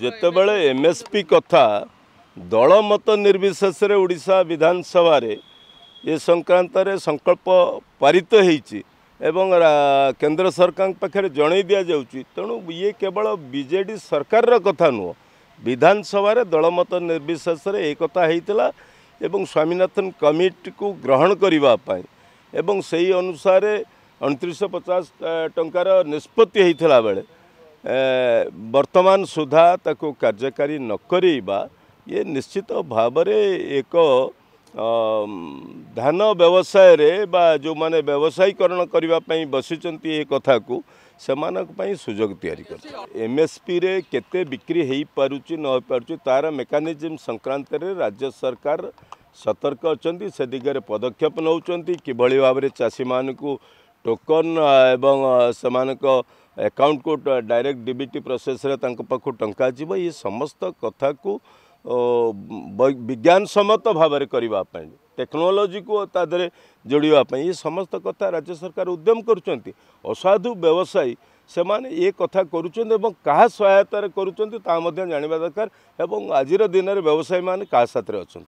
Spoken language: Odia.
ଯେତେବେଳେ ଏମ୍ଏସ୍ପି କଥା ଦଳ ମତ ନିର୍ବିଶେଷରେ ଓଡ଼ିଶା ବିଧାନସଭାରେ ଏ ସଂକ୍ରାନ୍ତରେ ସଂକଳ୍ପ ପାରିତ ହୋଇଛି ଏବଂ କେନ୍ଦ୍ର ସରକାରଙ୍କ ପାଖରେ ଜଣାଇ ଦିଆଯାଉଛି ତେଣୁ ଇଏ କେବଳ ବିଜେଡ଼ି ସରକାରର କଥା ନୁହଁ ବିଧାନସଭାରେ ଦଳ ମତ ନିର୍ବିଶେଷରେ ଏ କଥା ହୋଇଥିଲା ଏବଂ ସ୍ୱାମୀନାଥନ କମିଟିକୁ ଗ୍ରହଣ କରିବା ପାଇଁ ଏବଂ ସେହି ଅନୁସାରେ ଅଣତିରିଶହ ପଚାଶ ଟଙ୍କାର ନିଷ୍ପତ୍ତି ହୋଇଥିଲା ବେଳେ ବର୍ତ୍ତମାନ ସୁଦ୍ଧା ତାକୁ କାର୍ଯ୍ୟକାରୀ ନ କରେଇବା ଇଏ ନିଶ୍ଚିତ ଭାବରେ ଏକ ଧାନ ବ୍ୟବସାୟରେ ବା ଯେଉଁମାନେ ବ୍ୟବସାୟୀକରଣ କରିବା ପାଇଁ ବସିଛନ୍ତି ଏ କଥାକୁ ସେମାନଙ୍କ ପାଇଁ ସୁଯୋଗ ତିଆରି କରିଛି ଏମ୍ ଏସ୍ ପିରେ କେତେ ବିକ୍ରି ହୋଇପାରୁଛି ନ ହୋଇପାରୁଛି ତା'ର ମେକାନିଜିମ୍ ସଂକ୍ରାନ୍ତରେ ରାଜ୍ୟ ସରକାର ସତର୍କ ଅଛନ୍ତି ସେ ଦିଗରେ ପଦକ୍ଷେପ ନେଉଛନ୍ତି କିଭଳି ଭାବରେ ଚାଷୀମାନଙ୍କୁ ଟୋକନ୍ ଏବଂ ସେମାନଙ୍କ ଆକାଉଣ୍ଟକୁ ଡାଇରେକ୍ଟ ଡିବିଟି ପ୍ରୋସେସ୍ରେ ତାଙ୍କ ପାଖକୁ ଟଙ୍କା ଯିବ ଏ ସମସ୍ତ କଥାକୁ ବିଜ୍ଞାନସମ୍ମତ ଭାବରେ କରିବା ପାଇଁ ଟେକ୍ନୋଲୋଜିକୁ ତା ଦେହରେ ଯୋଡ଼ିବା ପାଇଁ ଏ ସମସ୍ତ କଥା ରାଜ୍ୟ ସରକାର ଉଦ୍ୟମ କରୁଛନ୍ତି ଅସାଧୁ ବ୍ୟବସାୟୀ ସେମାନେ ଏ କଥା କରୁଛନ୍ତି ଏବଂ କାହା ସହାୟତାରେ କରୁଛନ୍ତି ତାହା ମଧ୍ୟ ଜାଣିବା ଦରକାର ଏବଂ ଆଜିର ଦିନରେ ବ୍ୟବସାୟୀମାନେ କାହା ସାଥିରେ ଅଛନ୍ତି